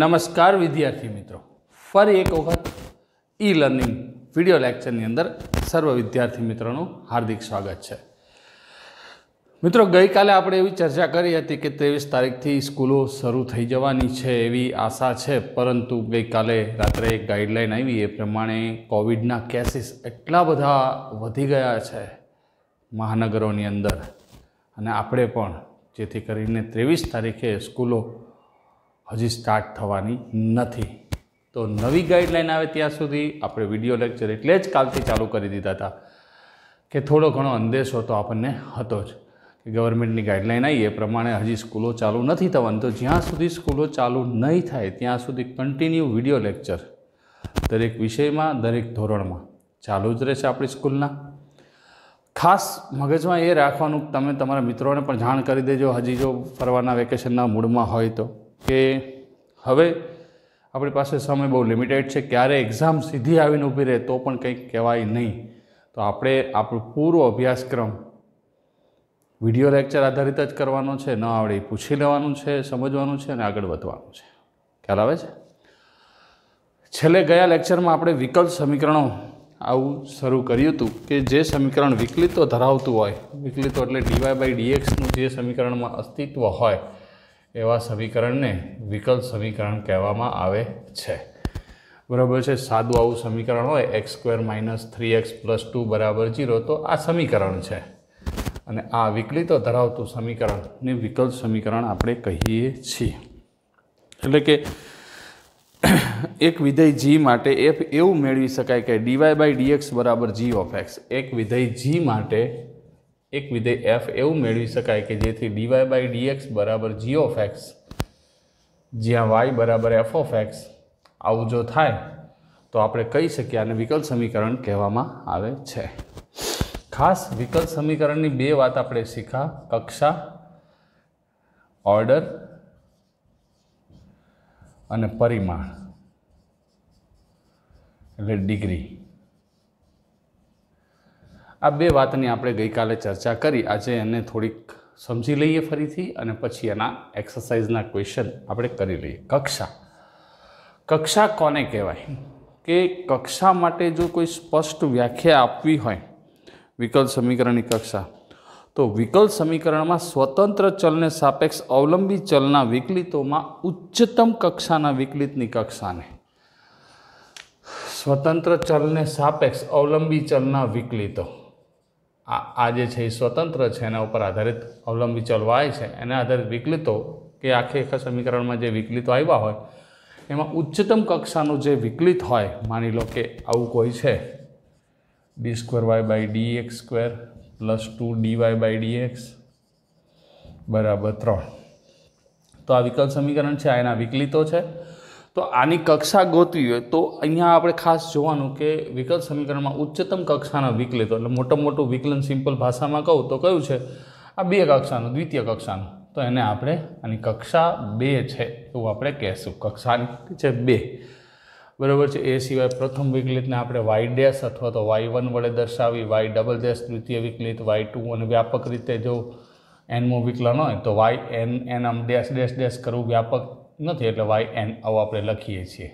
નમસ્કાર વિદ્યાર્થી મિત્રો ફરી એક વખત ઈ લર્નિંગ વિડિયો લેક્ચરની અંદર સર્વ વિદ્યાર્થી મિત્રોનું હાર્દિક સ્વાગત છે મિત્રો ગઈકાલે આપણે એવી ચર્ચા કરી હતી કે ત્રેવીસ તારીખથી સ્કૂલો શરૂ થઈ જવાની છે એવી આશા છે પરંતુ ગઈકાલે રાત્રે એક ગાઈડલાઇન આવી એ પ્રમાણે કોવિડના કેસીસ એટલા બધા વધી ગયા છે મહાનગરોની અંદર અને આપણે પણ જેથી કરીને ત્રેવીસ તારીખે સ્કૂલો હજી સ્ટાર્ટ થવાની નથી તો નવી ગાઈડલાઇન આવે ત્યાં સુધી આપણે વિડીયો લેક્ચર એટલે જ કાલથી ચાલુ કરી દીધા હતા કે થોડો ઘણો અંદેશો તો આપણને હતો જ કે ગવર્મેન્ટની ગાઈડલાઇન આવી એ પ્રમાણે હજી સ્કૂલો ચાલુ નથી થવાની તો જ્યાં સુધી સ્કૂલો ચાલુ નહીં થાય ત્યાં સુધી કન્ટિન્યુ વિડીયો લેક્ચર દરેક વિષયમાં દરેક ધોરણમાં ચાલુ જ રહેશે આપણી સ્કૂલના ખાસ મગજમાં એ રાખવાનું તમે તમારા મિત્રોને પણ જાણ કરી દેજો હજી જો ફરવાના વેકેશનના મૂડમાં હોય તો કે હવે આપણી પાસે સમય બહુ લિમિટેડ છે ક્યારે એક્ઝામ સીધી આવીને ઊભી રહે તો પણ કંઈક કહેવાય નહીં તો આપણે આપણો પૂરો અભ્યાસક્રમ વિડીયો લેક્ચર આધારિત જ કરવાનો છે ન આવડે પૂછી લેવાનું છે સમજવાનું છે અને આગળ વધવાનું છે ખ્યાલ આવે છે છેલ્લે ગયા લેક્ચરમાં આપણે વિકલ્પ સમીકરણો આવું શરૂ કર્યું હતું કે જે સમીકરણ વિકલિતો ધરાવતું હોય વિકલિતો એટલે ડીવાય બાય ડીએક્સનું જે સમીકરણમાં અસ્તિત્વ હોય એવા સમીકરણને વિકલ સમીકરણ કહેવામાં આવે છે બરાબર છે સાદું આવું સમીકરણ હોય X square minus three X plus two બરાબર જીરો તો આ સમીકરણ છે અને આ વિકલિતો ધરાવતું સમીકરણને વિકલ સમીકરણ આપણે કહીએ છીએ એટલે કે એક વિધેય જી માટે એફ એવું મેળવી શકાય કે ડીવાય બાય ડીએક્સ બરાબર જી ઓફ એક્સ એક વિધેય જી માટે એક વિધેય એફ એવું મેળવી શકાય કે જેથી ડીવાય બાય ડીએક્સ બરાબર જી ઓફ એક્સ જ્યાં વાય બરાબર એફ ઓફ એક્સ આવું જો થાય તો આપણે કહી શકીએ આને વિકલ સમીકરણ કહેવામાં આવે છે ખાસ વિકલ સમીકરણની બે વાત આપણે શીખા કક્ષા ઓર્ડર અને પરિમાણ એટલે ડિગ્રી આ બે વાતની આપણે ગઈકાલે ચર્ચા કરી આજે એને થોડીક સમજી લઈએ ફરીથી અને પછી એના એક્સરસાઇઝના ક્વેશ્ચન આપણે કરી લઈએ કક્ષા કક્ષા કોને કહેવાય કે કક્ષા માટે જો કોઈ સ્પષ્ટ વ્યાખ્યા આપવી હોય વિકલ સમીકરણની કક્ષા તો વિકલ સમીકરણમાં સ્વતંત્ર ચલને સાપેક્ષ અવલંબી ચલના વિકલિતોમાં ઉચ્ચતમ કક્ષાના વિકલિતની કક્ષાને સ્વતંત્ર ચલને સાપેક્ષ અવલંબી ચલના વિકલિતો આ જે છે એ સ્વતંત્ર છે એના ઉપર આધારિત અવલંબી ચલવાય છે એના આધારિત વિકલિતો કે આખે આખા સમીકરણમાં જે વિકલિતો આવ્યા હોય એમાં ઉચ્ચતમ કક્ષાનું જે વિકલિત હોય માની લો કે આવું કોઈ છે D square Y by D x square plus two DY by D X બરાબર ત્રણ તો આ વિકલ સમીકરણ છે આ એના વિકલિતો છે તો આની કક્ષા ગોતવી હોય તો અહીંયા આપણે ખાસ જોવાનું કે વિકલ સમીકરણમાં ઉચ્ચતમ કક્ષાના વિકલિત એટલે મોટો મોટું વિકલન સિમ્પલ ભાષામાં કહું તો કયું છે આ બે કક્ષાનું દ્વિતીય કક્ષાનું તો એને આપણે આની કક્ષા બે છે એવું આપણે કહેશું કક્ષાની છે બે બરાબર છે એ સિવાય પ્રથમ વિકલિતને આપણે વાય ડેસ અથવા તો વાય વન વડે દર્શાવી વાય ડબલ ડેશ દ્વિતીય વિકલિત વાય ટુ અને વ્યાપક રીતે જો એનમો વિકલન હોય તો વાય એન એન આમ ડેશ ડેશ ડેશ કરવું વ્યાપક નથી એટલે વાય એન આવું આપણે લખીએ છીએ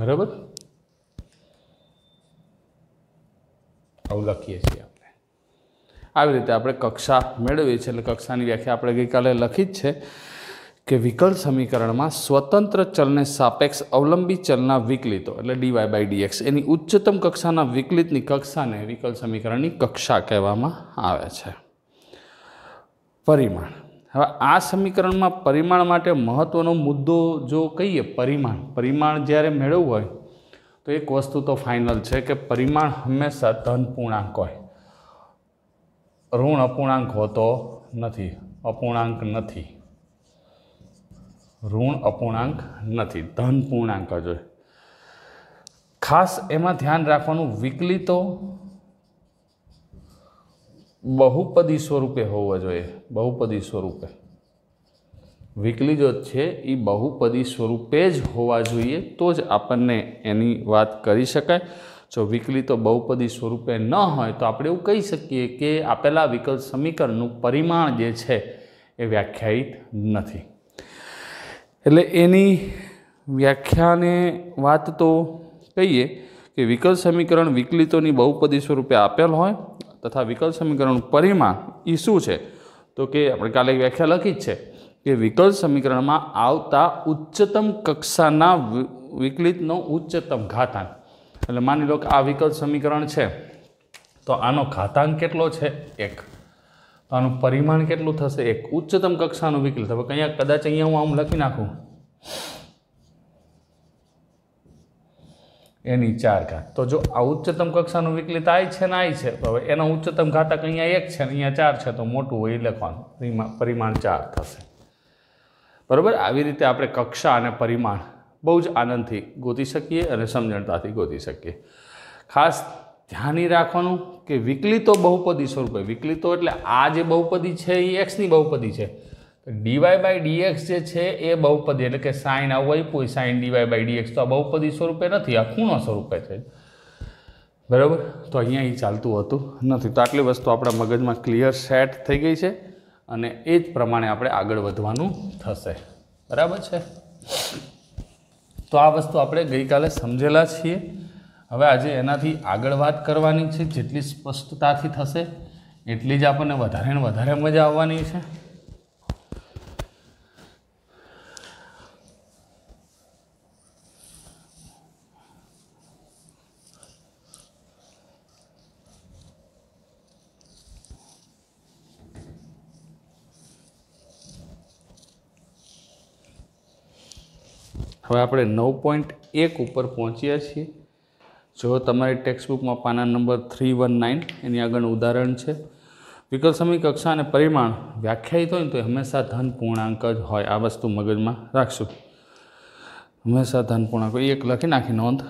બરાબર આવું લખીએ છીએ આપણે આવી રીતે આપણે કક્ષા મેળવીએ છીએ એટલે કક્ષાની વ્યાખ્યા આપણે ગઈકાલે લખી જ છે કે વિકલ સમીકરણમાં સ્વતંત્ર ચલને સાપેક્ષ અવલંબી ચલના વિકલિતો એટલે ડીવાય બાય ડીએક્સ એની ઉચ્ચતમ કક્ષાના વિકલિતની કક્ષાને વિકલ સમીકરણની કક્ષા કહેવામાં આવે છે પરિમાણ હવે આ સમીકરણમાં પરિમાણ માટે મહત્ત્વનો મુદ્દો જો કહીએ પરિમાણ પરિમાણ જ્યારે મેળવવું હોય તો એક વસ્તુ તો ફાઇનલ છે કે પરિમાણ હંમેશા ધન પૂર્ણાંક હોય ઋણ અપૂર્ણાંક હોતો નથી અપૂર્ણાંક નથી ઋણ અપૂર્ણાંક નથી ધન પૂર્ણાંક જ હોય ખાસ એમાં ધ્યાન રાખવાનું વિકલિતો બહુપદી સ્વરૂપે હોવા જોઈએ બહુપદી સ્વરૂપે વિકલી જો છે એ બહુપદી સ્વરૂપે જ હોવા જોઈએ તો જ આપણને એની વાત કરી શકાય જો વિકલી તો બહુપદી સ્વરૂપે ન હોય તો આપણે એવું કહી શકીએ કે આપેલા વિકલ્પ સમીકરણનું પરિમાણ જે છે એ વ્યાખ્યાયિત નથી એટલે એની વ્યાખ્યાને વાત તો કહીએ કે વિકલ સમીકરણ વિકલિતોની બહુપદી સ્વરૂપે આપેલ હોય તથા વિકલ સમીકરણનું પરિમાણ એ શું છે તો કે આપણે કાલે વ્યાખ્યા લખી જ છે કે વિકલ સમીકરણમાં આવતા ઉચ્ચતમ કક્ષાના વિકલિતનો ઉચ્ચતમ ઘાતાંક એટલે માની લો કે આ વિકલ સમીકરણ છે તો આનો ઘાતાંક કેટલો છે એક તો આનું પરિમાણ કેટલું થશે એક ઉચ્ચતમ કક્ષાનું વિકલિત હવે અહીંયા કદાચ અહીંયા હું આમ લખી નાખું એની ચાર ઘાત તો જો આ ઉચ્ચતમ કક્ષાનું વિકલિત આય છે ને આય છે હવે એનો ઉચ્ચતમ ઘાતક અહીંયા એક છે ને અહીંયા ચાર છે તો મોટું હોય લખવાનું પરિમાણ ચાર થશે બરાબર આવી રીતે આપણે કક્ષા અને પરિમાણ બહુ જ આનંદથી ગોતી શકીએ અને સમજણતાથી ગોતી શકીએ ખાસ ધ્યાની રાખવાનું કે વિકલિતો બહુપદી સ્વરૂપે વિકલિતો એટલે આ જે બહુપદી છે એ એક્સની બહુપદી છે ડીવાય બાય ડીએક્સ જે છે એ બહુપદી એટલે કે સાઇન આવું આપ્યું સાઇન ડીવાય બાય ડીએક્સ તો આ બહુપદી સ્વરૂપે નથી આ ખૂણો સ્વરૂપે છે બરાબર તો અહીંયા એ ચાલતું હતું નથી તો આટલી વસ્તુ આપણા મગજમાં ક્લિયર સેટ થઈ ગઈ છે અને એ જ પ્રમાણે આપણે આગળ વધવાનું થશે બરાબર છે તો આ વસ્તુ આપણે ગઈકાલે સમજેલા છીએ હવે આજે એનાથી આગળ વાત કરવાની છે જેટલી સ્પષ્ટતાથી થશે એટલી જ આપણને વધારે ને વધારે મજા આવવાની છે હવે આપણે નવ પોઈન્ટ એક ઉપર પહોંચ્યા છીએ જો તમારી ટેક્સ્ટબુકમાં પાના નંબર થ્રી વન નાઇન એની આગળ ઉદાહરણ છે વિકલ સમી કક્ષા અને પરિમાણ વ્યાખ્યાયિત હોય ને તો હંમેશા ધન પૂર્ણાંક જ હોય આ વસ્તુ મગજમાં રાખશું હંમેશા ધન પૂર્ણાંક એક લખી નાખી નોંધ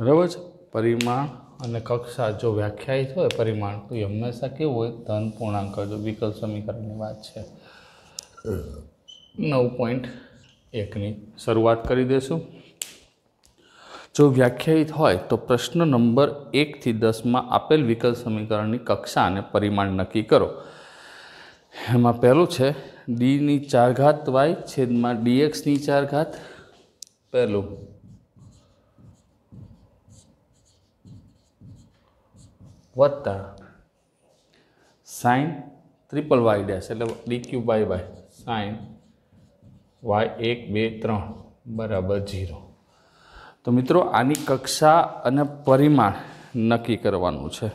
બરાબર છે પરિમાણ અને કક્ષા જો વ્યાખ્યાયિત હોય પરિમાણ તો એ હંમેશા કેવું હોય ધન પૂર્ણાંક જો વિકલ સમીકરણની વાત છે નવ પોઈન્ટ એકની શરૂઆત કરી દઈશું જો વ્યાખ્યાયિત હોય તો પ્રશ્ન નંબર એકથી દસમાં આપેલ વિકલ સમીકરણની કક્ષા અને પરિમાણ નક્કી કરો એમાં પહેલું છે ડીની ચાર ઘાત વાય છેદમાં ડીએક્સની ચાર ઘાત પહેલું વત્તા સાઈન ટ્રિપલ વાય ડેશ એટલે Q by Y sine Y એક બે ત્રણ બરાબર ઝીરો તો મિત્રો આની કક્ષા અને પરિમાણ નક્કી કરવાનું છે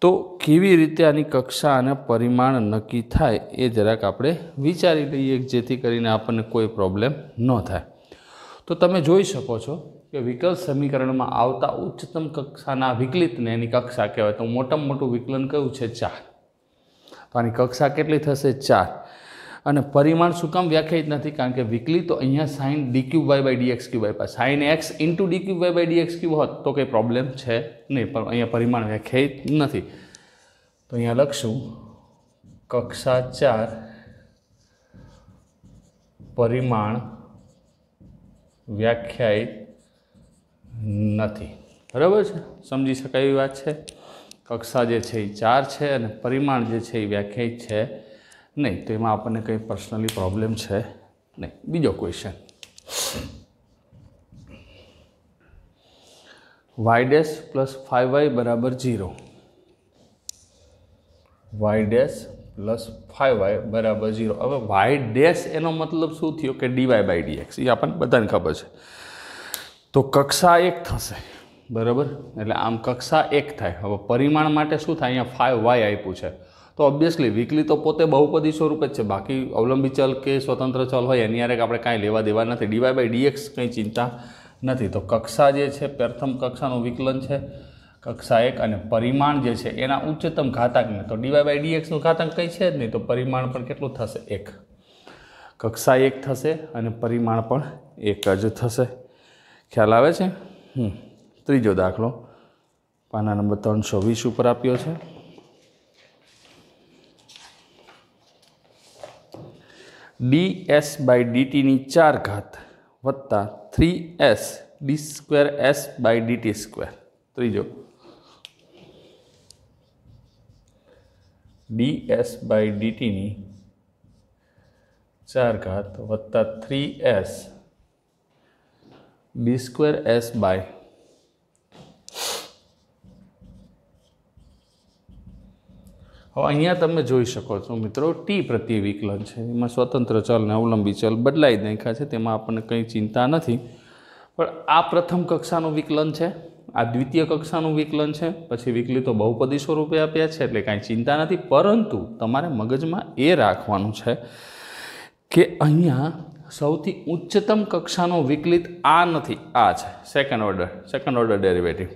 તો કેવી રીતે આની કક્ષા અને પરિમાણ નક્કી થાય એ જરાક આપણે વિચારી લઈએ જેથી કરીને આપણને કોઈ પ્રોબ્લેમ ન થાય તો તમે જોઈ શકો છો કે વિકલ સમીકરણમાં આવતા ઉચ્ચતમ કક્ષાના વિકલિતને એની કક્ષા કહેવાય તો મોટામાં મોટું વિકલન કયું છે ચાર તો આની કક્ષા કેટલી થશે ચાર અને પરિમાણ શું કામ વ્યાખ્યાયિત નથી કારણ કે વિકલી તો અહીંયા sine DQ Y by DX Q Y પાસે sine X into DQ Y by DX Q હોત તો કંઈ પ્રોબ્લેમ છે નહીં પણ અહીંયા પરિમાણ વ્યાખ્યાયિત નથી તો અહીંયા લખશું કક્ષા ચાર પરિમાણ વ્યાખ્યાયિત નથી બરાબર છે સમજી શકાય એવી વાત છે કક્ષા જે છે એ ચાર છે અને પરિમાણ જે છે એ વ્યાખ્યાયિત છે નહીં તો એમાં આપણને કંઈ પર્સનલી પ્રોબ્લેમ છે નહીં બીજો question Y dash plus five Y બરાબર zero Y dash plus five Y બરાબર ઝીરો હવે વાય ડેસ એનો મતલબ શું થયો કે ડીવાય બાય ડીએક્સ એ આપણને બધાને ખબર છે તો કક્ષા એક થશે બરાબર એટલે આમ કક્ષા એક થાય હવે પરિમાણ માટે શું થાય અહીંયા ફાઇવ વાય આપ્યું છે તો ઓબ્વિયસલી વીકલી તો પોતે બહુપદી સ્વરૂપે જ છે બાકી અવલંબી ચલ કે સ્વતંત્ર ચલ હોય એની યારેક આપણે કાંઈ લેવા દેવા નથી ડીવાય બાય ડીએક્સ કંઈ ચિંતા નથી તો કક્ષા જે છે પ્રથમ કક્ષાનું વિકલન છે કક્ષા એક અને પરિમાણ જે છે એના ઉચ્ચતમ ઘાતાંકને તો ડીવાય બાય ડીએક્સનું ઘાતાંક કંઈ છે જ નહીં તો પરિમાણ પણ કેટલું થશે એક કક્ષા એક થશે અને પરિમાણ પણ એક જ થશે ખ્યાલ આવે છે હમ ત્રીજો દાખલો પાના નંબર ત્રણસો વીસ ઉપર આપ્યો છે ડી એસ બાય ડીટીની ચાર ઘાત વત્તા three S D square S by DT square ત્રીજો ડી એસ બાય ડીટીની ચાર ઘાત વત્તા three S B square S by હવે અહીંયા તમે જોઈ શકો છો મિત્રો ટી પ્રત્યે વિકલન છે એમાં સ્વતંત્ર ચલ ને અવલંબી ચલ બદલાઈ દેખા છે તેમાં આપણને કંઈ ચિંતા નથી પણ આ પ્રથમ કક્ષાનું વિકલન છે આ દ્વિતીય કક્ષાનું વિકલન છે પછી વિકલિતો બહુપદી સ્વરૂપે આપ્યા છે એટલે કાંઈ ચિંતા નથી પરંતુ તમારે મગજમાં એ રાખવાનું છે કે અહીંયા સૌથી ઉચ્ચતમ કક્ષાનો વિકલિત આ નથી આ છે second order second order derivative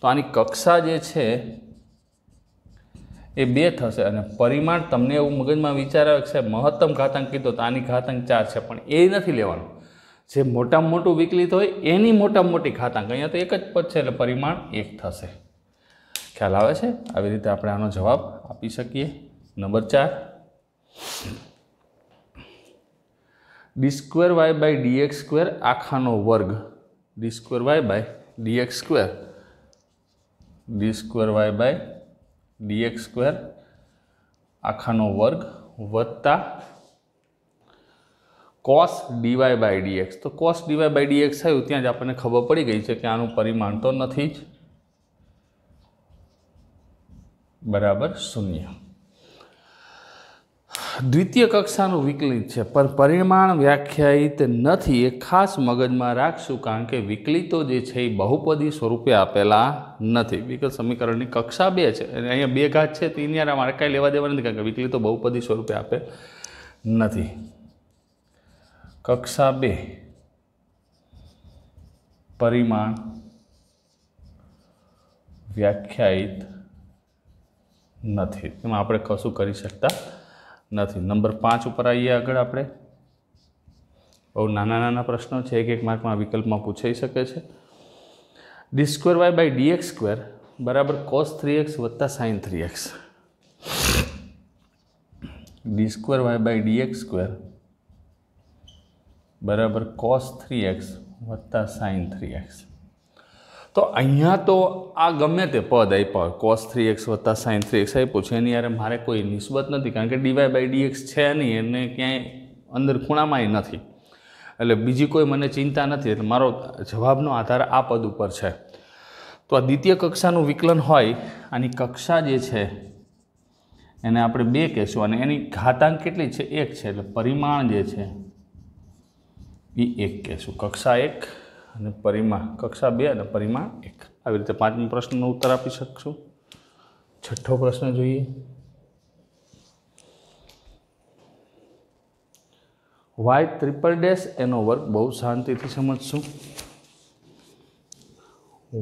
તો આની કક્ષા જે છે એ બે થશે અને પરિમાણ તમને એવું મગજમાં વિચાર આવે છે મહત્તમ ઘાતાંક કીધો તો આની ઘાતાંક ચાર છે પણ એ નથી લેવાનું જે મોટામાં મોટું વિકલિત હોય એની મોટામાં મોટી ઘાતાંક અહીંયા તો એક જ પદ છે એટલે પરિમાણ એક થશે ખ્યાલ આવે છે આવી રીતે આપણે આનો જવાબ આપી શકીએ નંબર ચાર D square Y by dx square આખાનો વર્ગ D square Y by dx square D square Y by dx square આખાનો વર્ગ વત્તા કોસ ડીવાય બાય ડીએક્સ તો કોસ ડીવાય બાય ડીએક્સ થયું ત્યાં જ આપણને ખબર પડી ગઈ છે કે આનું પરિમાણ તો નથી જ બરાબર શૂન્ય દ્વિતીય કક્ષાનું વિકલિત છે પણ પરિમાણ વ્યાખ્યાયિત નથી એ ખાસ મગજમાં રાખશું કારણ કે વિકલિતો જે છે એ બહુપદી સ્વરૂપે આપેલા નથી વિકલ સમીકરણની કક્ષા બે છે અને અહીંયા બે ઘાત છે તો એની મારે કાંઈ લેવા દેવા નથી કારણ કે વિકલિતો બહુપદી સ્વરૂપે આપે નથી કક્ષા બે પરિમાણ વ્યાખ્યાયિત નથી એમાં આપણે કશું કરી શકતા નથી નંબર પાંચ ઉપર આવીએ આગળ આપણે બહુ નાના નાના પ્રશ્નો છે એક એક માર્કમાં વિકલ્પમાં પૂછાઈ શકે છે D square Y by D x square બરાબર કોસ થ્રી એક્સ વત્તા sine three X D square Y by D x square બરાબર કોસ થ્રી એક્સ વત્તા સાઇન થ્રી એક્સ તો અહીંયા તો આ ગમે તે પદ આપ્યા હોય કોસ થ્રી એક્સ વત્તા સાઇન થ્રી એક્સ આપ્યું છે એની યારે મારે કોઈ નિસ્બત નથી કારણ કે ડીવાય બાય ડીએક્સ છે નહીં એને ક્યાંય અંદર ખૂણામાં નથી એટલે બીજી કોઈ મને ચિંતા નથી એટલે મારો જવાબનો આધાર આ પદ ઉપર છે તો આ દ્વિતીય કક્ષાનું વિકલન હોય આની કક્ષા જે છે એને આપણે બે કહેશું અને એની ઘાતાંક કેટલી છે એક છે એટલે પરિમાણ જે છે એ એક કહેશું કક્ષા એક અને પરિમા કક્ષા બે અને પરિમા એક આવી રીતે પાંચમો પ્રશ્નનો ઉત્તર આપી શકશું છઠ્ઠો પ્રશ્ન જોઈએ વાય ત્રિપલ ડેશ એનો વર્ગ બહુ શાંતિથી સમજશું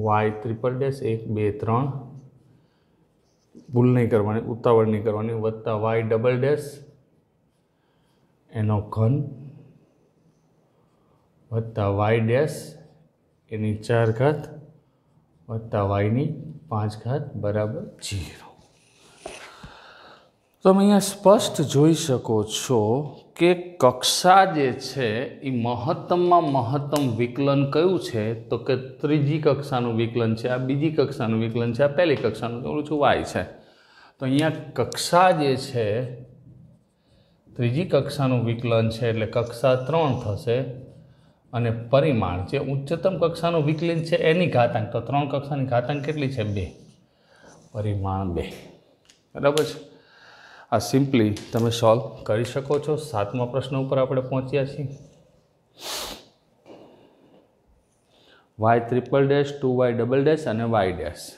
વાય ત્રિપલ ડેશ એક બે ત્રણ ભૂલ નહીં કરવાની ઉતાવળ નહીં કરવાની વત્તા વાય ડબલ ડેશ એનો ઘન વત્તા વાય ડેશ એની ચાર ઘાત વત્તા વાયની પાંચ ઘાત બરાબર જીરો તમે અહીંયા સ્પષ્ટ જોઈ શકો છો કે કક્ષા જે છે એ મહત્તમમાં મહત્તમ વિકલન કયું છે તો કે ત્રીજી કક્ષાનું વિકલન છે આ બીજી કક્ષાનું વિકલન છે આ પહેલી કક્ષાનું થોડું છું વાય છે તો અહીંયા કક્ષા જે છે ત્રીજી કક્ષાનું વિકલન છે એટલે કક્ષા ત્રણ થશે અને પરિમાણ જે ઉચ્ચતમ કક્ષાનું વિકલન છે એની ઘાતાંક તો ત્રણ કક્ષાની ઘાતાંક કેટલી છે બે પરિમાણ બે બરાબર છે આ સિમ્પલી તમે સોલ્વ કરી શકો છો સાતમા પ્રશ્ન ઉપર આપણે પહોંચ્યા છીએ Y triple dash two Y double dash અને વાય ડેશ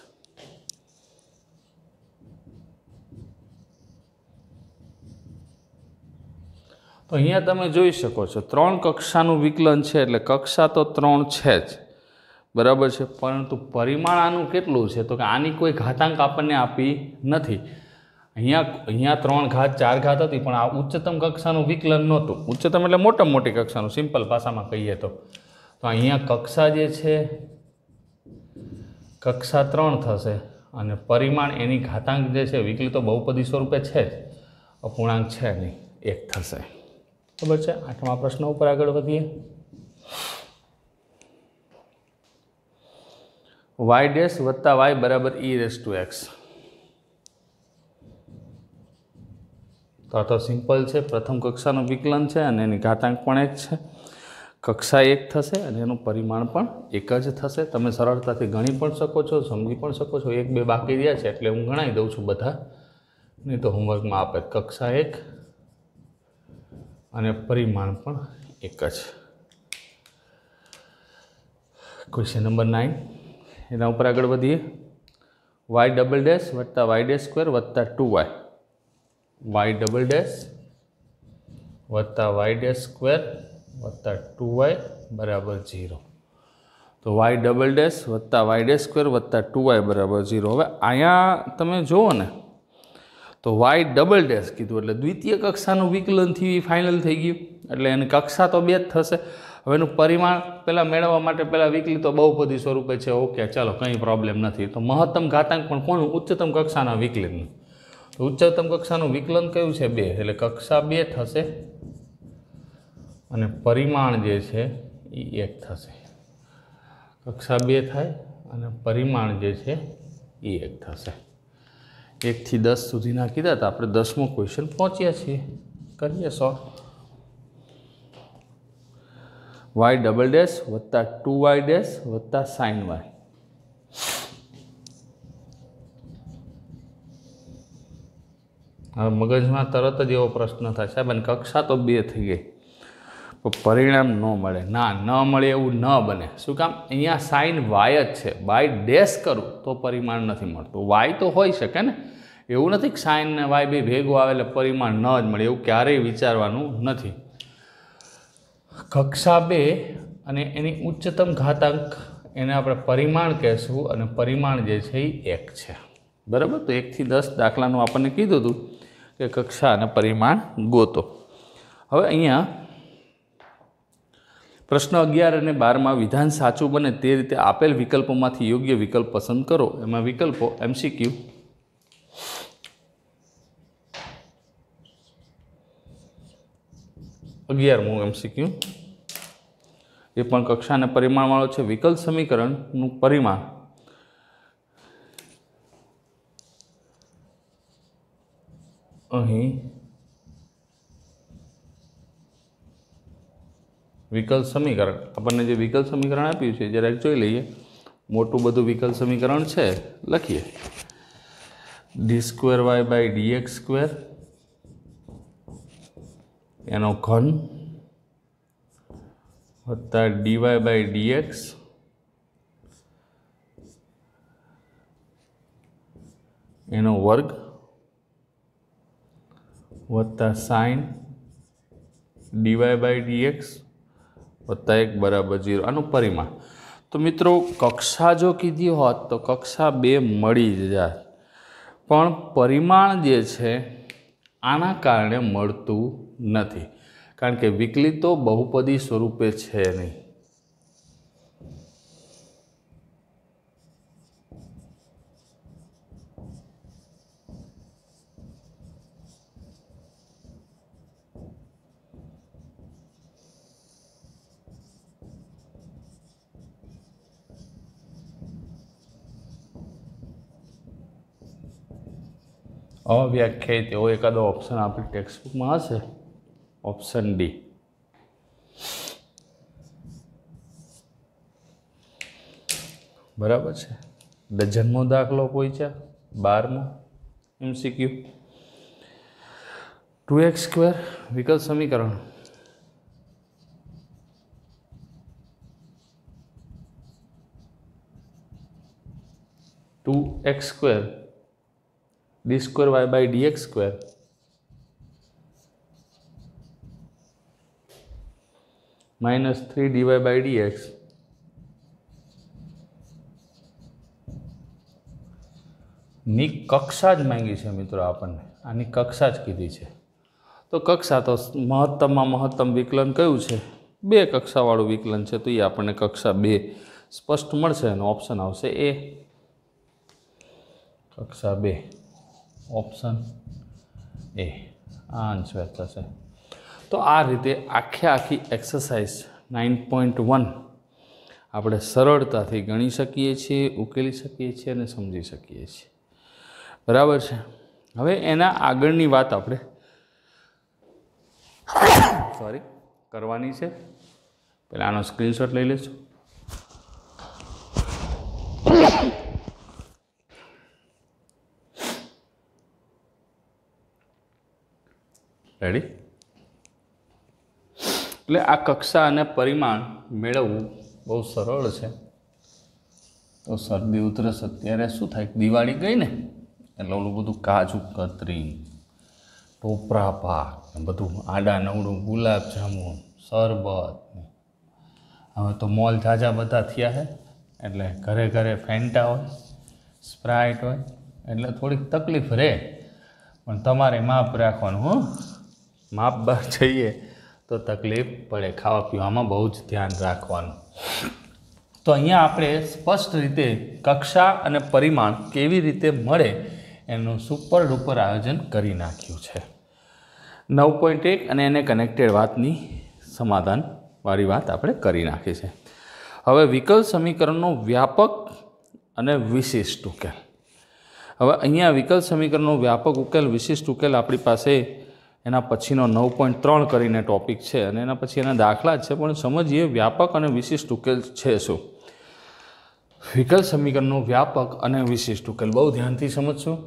તો અહીંયા તમે જોઈ શકો છો ત્રણ કક્ષાનું વિકલન છે એટલે કક્ષા તો ત્રણ છે જ બરાબર છે પરંતુ પરિમાણ આનું કેટલું છે તો કે આની કોઈ ઘાતાંક આપણને આપી નથી અહીંયા અહીંયા ત્રણ ઘાત ચાર ઘાત હતી પણ આ ઉચ્ચતમ કક્ષાનું વિકલન નહોતું ઉચ્ચતમ એટલે મોટા મોટી કક્ષાનું સિમ્પલ ભાષામાં કહીએ તો તો અહીંયા કક્ષા જે છે કક્ષા ત્રણ થશે અને પરિમાણ એની ઘાતાંક જે છે વિકલી તો બહુપદી સ્વરૂપે છે જ અપૂર્ણાંક છે નહીં એક થશે ખબર છે આઠમા પ્રશ્ન ઉપર આગળ વધીએ વાય ડેશ વત્તા વાય બરાબર ઈ રેસ ટુ એક્સ તો આ તો સિમ્પલ છે પ્રથમ કક્ષાનું વિકલન છે અને એની ઘાતાંક પણ એક છે કક્ષા એક થશે અને એનું પરિમાણ પણ એક જ થશે તમે સરળતાથી ગણી પણ શકો છો સમજી પણ શકો છો એક બે બાકી રહ્યા છે એટલે હું ગણાવી દઉં છું બધા નહીં તો હોમવર્કમાં આપે કક્ષા એક અને પરિમાણ પણ એક જ ક્વેશ્ચન નંબર નાઇન એના ઉપર આગળ વધીએ વાય ડબલ ડેશ વત્તા વાય ડેશ સ્ક્વેર વત્તા two Y Y double dash વત્તા વાય ડેશ સ્ક્વેર વત્તા ટુ વાય બરાબર ઝીરો તો વાય ડબલ ડેશ વત્તા વાય ડેશ સ્ક્વેર વત્તા ટુ વાય બરાબર ઝીરો હવે અહીંયા તમે જુઓ ને તો વાય ડબલ ડેશ કીધું એટલે દ્વિતીય કક્ષાનું વિકલનથી ફાઇનલ થઈ ગયું એટલે એની કક્ષા તો બે જ થશે હવે એનું પરિમાણ પહેલાં મેળવવા માટે પહેલાં વિકલી તો બહુપદી સ્વરૂપે છે ઓકે ચાલો કંઈ પ્રોબ્લેમ નથી તો મહત્તમ ઘાતાંક પણ કોનું ઉચ્ચતમ કક્ષાના વિકલનનું ઉચ્ચતમ કક્ષાનું વિકલન કયું છે બે એટલે કક્ષા બે થશે અને પરિમાણ જે છે એ એક થશે કક્ષા બે થાય અને પરિમાણ જે છે એ એક થશે એકથી દસ સુધીના કીધા તો આપણે દસમો ક્વેશ્ચન પહોંચ્યા છીએ કરીએ સોલ્વ વાય ડબલ ડેશ વત્તા ટુ વાય ડેશ વત્તા સાઇન વાય હવે મગજમાં તરત જ એવો પ્રશ્ન થાય સાહેબ કક્ષા તો બે થઈ ગઈ પરિણામ ન મળે ના ન મળે એવું ન બને શું કામ અહીંયા સાઇન વાય જ છે બાય ડેશ કરું તો પરિમાણ નથી મળતું વાય તો હોઈ શકે ને એવું નથી કે સાઇન ને વાય બે ભેગું આવે એટલે પરિમાણ ન જ મળે એવું ક્યારેય વિચારવાનું નથી કક્ષા બે અને એની ઉચ્ચતમ ઘાતાંક એને આપણે પરિમાણ કહેશું અને પરિમાણ જે છે એ એક છે બરાબર તો એકથી દસ દાખલાનું આપણને કીધું હતું કે કક્ષા અને પરિમાણ ગોતો હવે અહીંયા પ્રશ્ન અગિયાર અને બારમાં વિધાન સાચું બને તે રીતે આપેલ વિકલ્પોમાંથી યોગ્ય વિકલ્પ પસંદ કરો એમાં વિકલ્પો એમસીક્યુ અગિયારમું એમસીક્યુ એ પણ કક્ષાને પરિમાણવાળો છે વિકલ્પ સમીકરણનું પરિમાણ અહીં વિકલ્પ સમીકરણ આપણને જે વિકલ સમીકરણ આપ્યું છે જરાક જોઈ લઈએ મોટું બધું વિકલ સમીકરણ છે લખીએ D square Y by dx square એનો ઘન વત્તા ડીવાય બાય ડીએક્સ એનો વર્ગ વત્તા સાઇન ડીવાય બાય ડીએક્સ વત્તા એક બરાબર જીરો આનું પરિમાણ તો મિત્રો કક્ષા જો કીધી હોત તો કક્ષા બે મળી જ જાય પણ પરિમાણ જે છે આના કારણે મળતું નથી કારણ કે વિકલિતો બહુપદી સ્વરૂપે છે નહીં અવ્યાખ્યાયિત તેવો એકાદો ઓપ્શન આપણી ટેક્સ્ટબુકમાં હશે ઓપ્શન ડી બરાબર છે ડઝનનો દાખલો કોઈ છે બારમો એમસીક્યુ ટુ એક્સ સ્ક્વેર વિકલ સમીકરણ two X square D square Y by D dx square minus three DY by D X ની કક્ષા જ માંગી છે મિત્રો આપણને આની કક્ષા જ કીધી છે તો કક્ષા તો મહત્તમમાં મહત્તમ વિકલન કયું છે બે કક્ષાવાળું વિકલન છે તો એ આપણને કક્ષા બે સ્પષ્ટ મળશે એનો ઓપ્શન આવશે એ કક્ષા બે ઓપ્શન એ આ આન્સર થશે તો આ રીતે આખે આખી એક્સરસાઇઝ નાઇન પોઈન્ટ વન આપણે સરળતાથી ગણી શકીએ છીએ ઉકેલી શકીએ છીએ અને સમજી શકીએ છીએ બરાબર છે હવે એના આગળની વાત આપણે સોરી કરવાની છે પહેલાં આનો સ્ક્રીનશોટ લઈ લઈશું રેડી એટલે આ કક્ષા અને પરિમાણ મેળવવું બહુ સરળ છે તો શરદી ઉધરસ અત્યારે શું થાય દિવાળી ગઈ ને એટલે ઓલું બધું કાજુ કતરી ટોપરા પાક બધું આડા નવડું ગુલાબજાંબુ શરબત હવે તો મોલ ઝાઝા બધા થયા છે એટલે ઘરે ઘરે ફેન્ટા હોય સ્પ્રાઇટ હોય એટલે થોડીક તકલીફ રહે પણ તમારે માપ રાખવાનું હો માપ બાપ જઈએ તો તકલીફ પડે ખાવા પીવામાં બહુ જ ધ્યાન રાખવાનું તો અહીંયા આપણે સ્પષ્ટ રીતે કક્ષા અને પરિમાણ કેવી રીતે મળે એનું સુપર ડુપર આયોજન કરી નાખ્યું છે નવ પોઈન્ટ એક અને એને કનેક્ટેડ વાતની સમાધાનવાળી વાત આપણે કરી નાખી છે હવે વિકલ સમીકરણનો વ્યાપક અને વિશિષ્ટ ઉકેલ હવે અહીંયા વિકલ સમીકરણનો વ્યાપક ઉકેલ વિશિષ્ટ ઉકેલ આપણી પાસે એના પછીનો નવ પોઈન્ટ ત્રણ કરીને ટૉપિક છે અને એના પછી એના દાખલા છે પણ સમજીએ વ્યાપક અને વિશિષ્ટ ઉકેલ છે શું વિકલ સમીકરણનો વ્યાપક અને વિશિષ્ટ ઉકેલ બહુ ધ્યાનથી સમજશો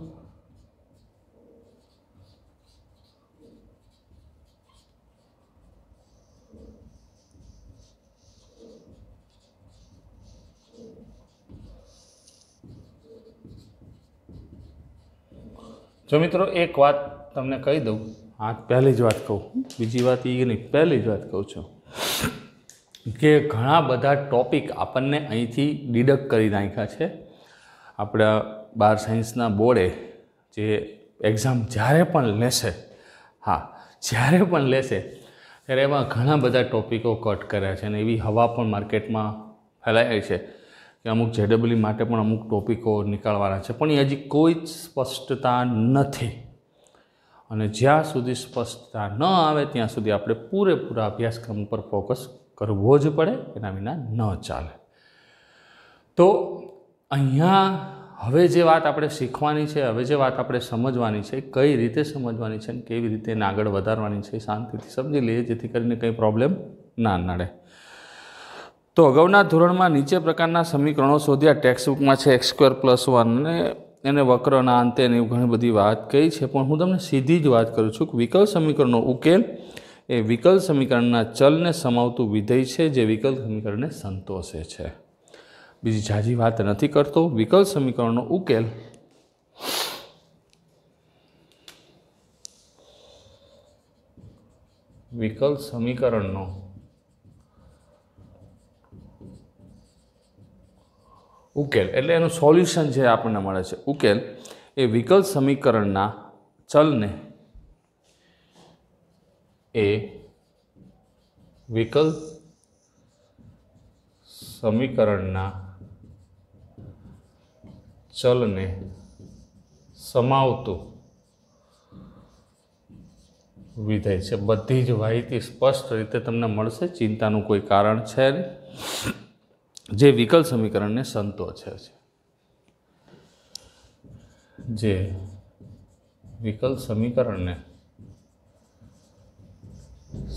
જો મિત્રો એક વાત તમને કહી દઉં હા પહેલી જ વાત કહું બીજી વાત એ નહીં પહેલી જ વાત કહું છું કે ઘણા બધા ટોપિક આપણને અહીંથી ડિડક્ટ કરી નાખ્યા છે આપણા બાર સાયન્સના બોર્ડે જે એક્ઝામ જ્યારે પણ લેશે હા જ્યારે પણ લેશે ત્યારે એમાં ઘણા બધા ટોપિકો કટ કર્યા છે અને એવી હવા પણ માર્કેટમાં ફેલાય છે કે અમુક જેડબલી માટે પણ અમુક ટોપિકો નીકળવાના છે પણ એ હજી કોઈ જ સ્પષ્ટતા નથી અને જ્યાં સુધી સ્પષ્ટતા ન આવે ત્યાં સુધી આપણે પૂરેપૂરા અભ્યાસક્રમ ઉપર ફોકસ કરવો જ પડે એના વિના ન ચાલે તો અહીંયા હવે જે વાત આપણે શીખવાની છે હવે જે વાત આપણે સમજવાની છે કઈ રીતે સમજવાની છે અને કેવી રીતે એને આગળ વધારવાની છે શાંતિથી સમજી લઈએ જેથી કરીને કંઈ પ્રોબ્લેમ ના નડે તો અગાઉના ધોરણમાં નીચે પ્રકારના સમીકરણો શોધ્યા ટેક્સ્ટબુકમાં છે એક્સ સ્ક્વેર પ્લસ વન અને એને વક્રના અંતે એની ઘણી બધી વાત કહી છે પણ હું તમને સીધી જ વાત કરું છું કે વિકલ સમીકરણનો ઉકેલ એ વિકલ સમીકરણના ચલને સમાવતું વિધેય છે જે વિકલ સમીકરણને સંતોષે છે બીજી જાજી વાત નથી કરતો વિકલ સમીકરણનો ઉકેલ વિકલ સમીકરણનો ઉકેલ એટલે એનું સોલ્યુશન જે આપણને મળે છે ઉકેલ એ વિકલ સમીકરણના ચલને એ વિકલ સમીકરણના ચલને સમાવતું વિધેય છે બધી જ માહિતી સ્પષ્ટ રીતે તમને મળશે ચિંતાનું કોઈ કારણ છે નહીં જે વિકલ સમીકરણને સંતોષે છે જે વિકલ સમીકરણને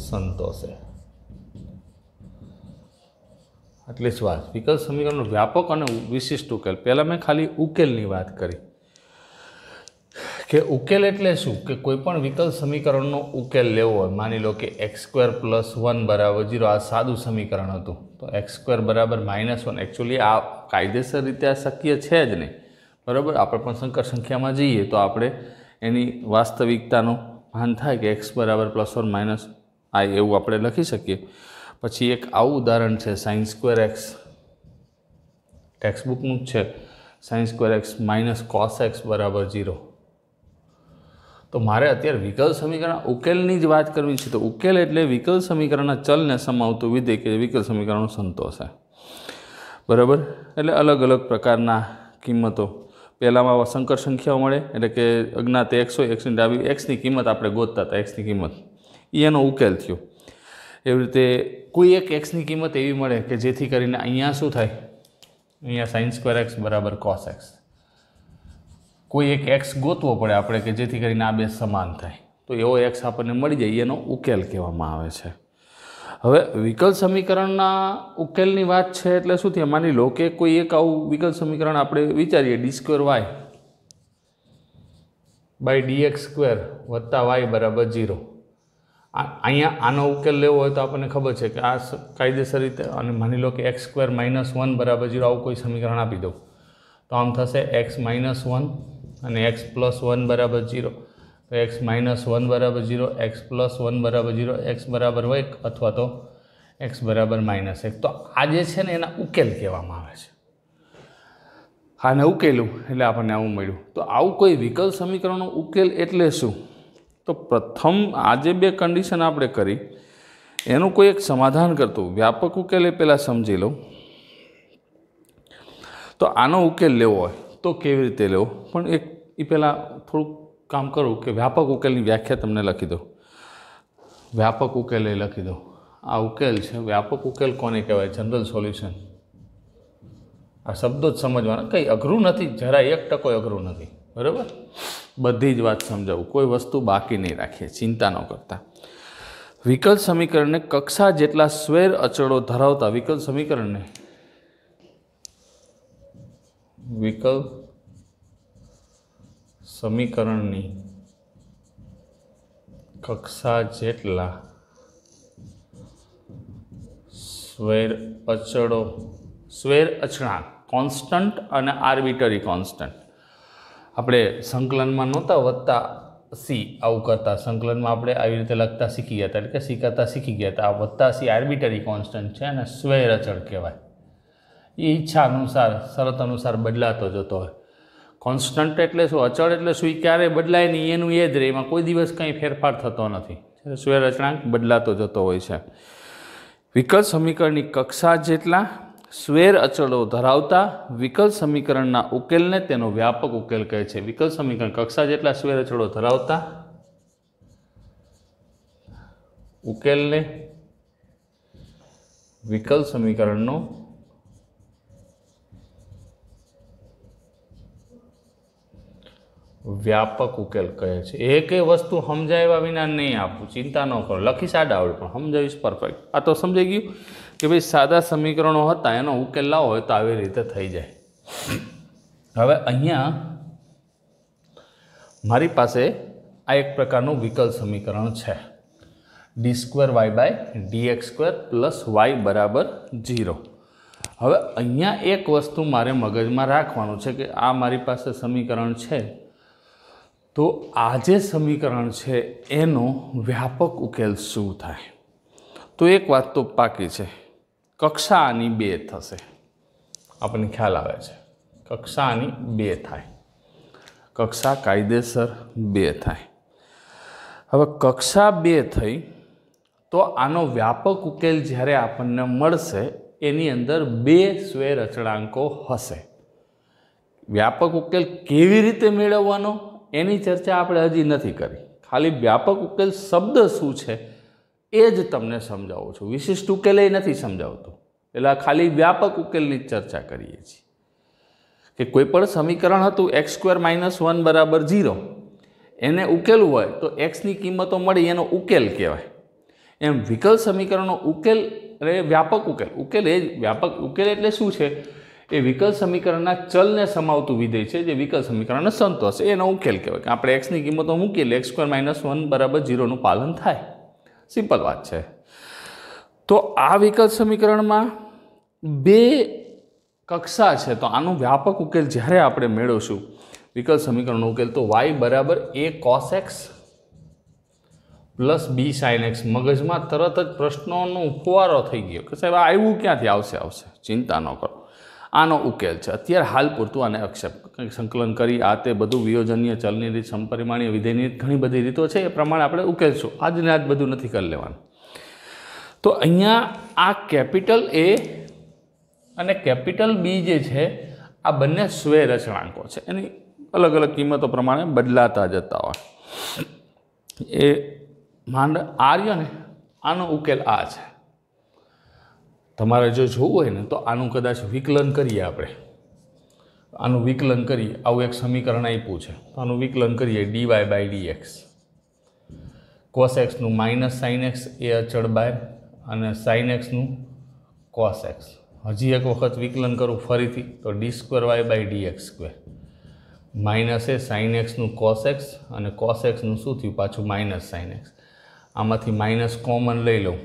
સંતોષે આટલી જ વાત વિકલ સમીકરણનો વ્યાપક અને વિશિષ્ટ ઉકેલ પહેલાં મેં ખાલી ઉકેલની વાત કરી કે ઉકેલ એટલે શું કે કોઈપણ વિકલ સમીકરણનો ઉકેલ લેવો હોય માની લો કે એક્સ સ્ક્વેર પ્લસ વન બરાબર જીરો આ સાદું સમીકરણ હતું તો એક્સ સ્ક્વેર બરાબર માઇનસ વન એકચ્યુઅલી આ કાયદેસર રીતે આ શક્ય છે જ નહીં બરાબર આપણે પણ શંકર સંખ્યામાં જઈએ તો આપણે એની વાસ્તવિકતાનો ભાન થાય કે એક્સ બરાબર પ્લસ વન માઇનસ આ એવું આપણે લખી શકીએ પછી એક આવું ઉદાહરણ છે સાઇન સ્ક્વેર એક્સ ટેક્સ્ટબુકનું જ છે sines square x minus cos x બરાબર જીરો તો મારે અત્યારે વિકલ સમીકરણ ઉકેલની જ વાત કરવી છે તો ઉકેલ એટલે વિકલ સમીકરણના ચલને સમાવતું વિધેય કે વિકલ સમીકરણનો સંતોષે બરાબર એટલે અલગ અલગ પ્રકારના કિંમતો પહેલાંમાં સંકર સંખ્યાઓ મળે એટલે કે અજ્ઞાત એક્સ હોય એક્સની ડાબી એક્સની કિંમત આપણે ગોતતા હતા એક્સની કિંમત એનો ઉકેલ થયો એવી રીતે કોઈ એક એક્સની કિંમત એવી મળે કે જેથી કરીને અહીંયા શું થાય અહીંયા સાઇન્સ સ્ક્વેર એક્સ બરાબર કોસ એક્સ કોઈ એક એક્સ ગોતવો પડે આપણે કે જેથી કરીને આ બે સમાન થાય તો એવો એક્સ આપણને મળી જાય એનો ઉકેલ કહેવામાં આવે છે હવે વિકલ સમીકરણના ઉકેલની વાત છે એટલે શું થયું માની લો કે કોઈ એક આવું વિકલ સમીકરણ આપણે વિચારીએ d square Y by D x square વત્તા વાય બરાબર ઝીરો અહીંયા આનો ઉકેલ લેવો હોય તો આપણને ખબર છે કે આ કાયદેસર રીતે અને માની લો કે એક્સ સ્ક્વેર માઇનસ વન બરાબર ઝીરો આવું કોઈ સમીકરણ આપી દઉં તો આમ થશે એક્સ માઇનસ વન અને એક્સ પ્લસ વન બરાબર જીરો તો એક્સ માઇનસ વન બરાબર જીરો એક્સ પ્લસ વન બરાબર જીરો એક્સ બરાબર એક અથવા તો એક્સ બરાબર માઇનસ એક તો આ જે છે ને એના ઉકેલ કહેવામાં આવે છે આને ઉકેલું એટલે આપણને આવું મળ્યું તો આવું કોઈ વિકલ સમીકરણનો ઉકેલ એટલે શું તો પ્રથમ આ જે બે કન્ડિશન આપણે કરી એનું કોઈ એક સમાધાન કરતું વ્યાપક ઉકેલ એ પહેલાં સમજી લઉં તો આનો ઉકેલ લેવો હોય તો કેવી રીતે લેવો પણ એક એ પહેલાં થોડુંક કામ કરું કે વ્યાપક ઉકેલની વ્યાખ્યા તમને લખી દો વ્યાપક ઉકેલ એ લખી દો આ ઉકેલ છે વ્યાપક ઉકેલ કોને કહેવાય જનરલ સોલ્યુશન આ શબ્દો જ સમજવાના કંઈ અઘરું નથી જરા એક ટકો અઘરું નથી બરાબર બધી જ વાત સમજાવું કોઈ વસ્તુ બાકી નહીં રાખીએ ચિંતા ન કરતા વિકલ સમીકરણને કક્ષા જેટલા સ્વેર અચળો ધરાવતા વિકલ સમીકરણને વિકલ્પ સમીકરણની કક્ષા જેટલા સ્વેર અચળો સ્વેર અચળાંક કોન્સ્ટન્ટ અને આર્બિટરી કોન્સ્ટન્ટ આપણે સંકલનમાં નહોતા વધતા સી આવું કરતા સંકલનમાં આપણે આવી રીતે લખતા શીખી ગયા હતા એટલે કે કરતા શીખી ગયા હતા આ વધતા સી આર્બિટરી કોન્સ્ટન્ટ છે અને સ્વેર અચળ કહેવાય એ ઈચ્છા અનુસાર શરત અનુસાર બદલાતો જતો હોય કોન્સ્ટન્ટ એટલે શું અચળ એટલે શું એ ક્યારેય બદલાય નહીં એનું એ જ રહે એમાં કોઈ દિવસ કંઈ ફેરફાર થતો નથી સ્વરચનાંક બદલાતો જતો હોય છે વિકલ સમીકરણની કક્ષા જેટલા સ્વેર અચળો ધરાવતા વિકલ સમીકરણના ઉકેલને તેનો વ્યાપક ઉકેલ કહે છે વિકલ સમીકરણ કક્ષા જેટલા સ્વેર અચળો ધરાવતા ઉકેલને વિકલ સમીકરણનો વ્યાપક ઉકેલ કહે છે એક એ વસ્તુ સમજાવ્યા વિના નહીં આપું ચિંતા ન કરો લખીશ આડા આવડે પણ સમજાવીશ પરફેક્ટ આ તો સમજાઈ ગયું કે ભાઈ સાદા સમીકરણો હતા એનો ઉકેલ લાવો હોય તો આવી રીતે થઈ જાય હવે અહીંયા મારી પાસે આ એક પ્રકારનું વિકલ સમીકરણ છે D square Y by dx square plus y બરાબર ઝીરો હવે અહીંયા એક વસ્તુ મારે મગજમાં રાખવાનું છે કે આ મારી પાસે સમીકરણ છે તો આ જે સમીકરણ છે એનો વ્યાપક ઉકેલ શું થાય તો એક વાત તો પાકી છે કક્ષા આની બે થશે આપણને ખ્યાલ આવે છે કક્ષાની બે થાય કક્ષા કાયદેસર બે થાય હવે કક્ષા બે થઈ તો આનો વ્યાપક ઉકેલ જ્યારે આપણને મળશે એની અંદર બે સ્વે રચનાંકો હશે વ્યાપક ઉકેલ કેવી રીતે મેળવવાનો એની ચર્ચા આપણે હજી નથી કરી ખાલી વ્યાપક ઉકેલ શબ્દ શું છે એ જ તમને સમજાવું છું વિશિષ્ટ ઉકેલ એ નથી સમજાવતો એટલે ખાલી વ્યાપક ઉકેલની ચર્ચા કરીએ છીએ કે કોઈ પણ સમીકરણ હતું એક્સ સ્ક્વેર માઇનસ વન બરાબર ઝીરો એને ઉકેલવું હોય તો એક્સની કિંમતો મળી એનો ઉકેલ કહેવાય એમ વિકલ સમીકરણનો ઉકેલ એટલે વ્યાપક ઉકેલ ઉકેલ એ જ વ્યાપક ઉકેલ એટલે શું છે એ વિકલ સમીકરણના ચલને સમાવતું વિધેય છે જે વિકલ સમીકરણને સંતોષે એનો ઉકેલ કહેવાય કે આપણે એક્સની કિંમતો મૂકીએ એટલે એક્સ સ્ક્વેર માઇનસ વન બરાબર ઝીરોનું પાલન થાય સિમ્પલ વાત છે તો આ વિકલ સમીકરણમાં બે કક્ષા છે તો આનો વ્યાપક ઉકેલ જ્યારે આપણે મેળવશું વિકલ સમીકરણનો ઉકેલ તો વાય બરાબર a cos x plus b sine x મગજમાં તરત જ પ્રશ્નોનો ઉપવારો થઈ ગયો કે સાહેબ આવ્યું ક્યાંથી આવશે આવશે ચિંતા ન કરો આનો ઉકેલ છે અત્યારે હાલ પૂરતું આને અક્ષેપ સંકલન કરી આ તે બધું વિયોજનીય ચલની રીત સંપરિમાણીય વિધેયની ઘણી બધી રીતો છે એ પ્રમાણે આપણે ઉકેલશું આજને આજ બધું નથી કરી લેવાનું તો અહીંયા આ કેપિટલ એ અને કેપિટલ બી જે છે આ બંને સ્વે રચનાંકો છે એની અલગ અલગ કિંમતો પ્રમાણે બદલાતા જતા હોય એ માંડ આર્ય ને આનો ઉકેલ આ છે તમારે જો જોવું હોય ને તો આનું કદાચ વિકલન કરીએ આપણે આનું વિકલન કરીએ આવું એક સમીકરણ આપ્યું છે તો આનું વિકલન કરીએ d y by D x cos એક્સનું માઇનસ સાઇન એક્સ એ અચળ બાય અને સાઇન એક્સનું કોસ એક્સ હજી એક વખત વિકલન કરું ફરીથી તો d square Y by D x square minus a sine એક્સનું કોસ એક્સ અને કોસ એક્સનું શું થયું પાછું માઇનસ સાઇન એક્સ આમાંથી માઇનસ કોમન લઈ લઉં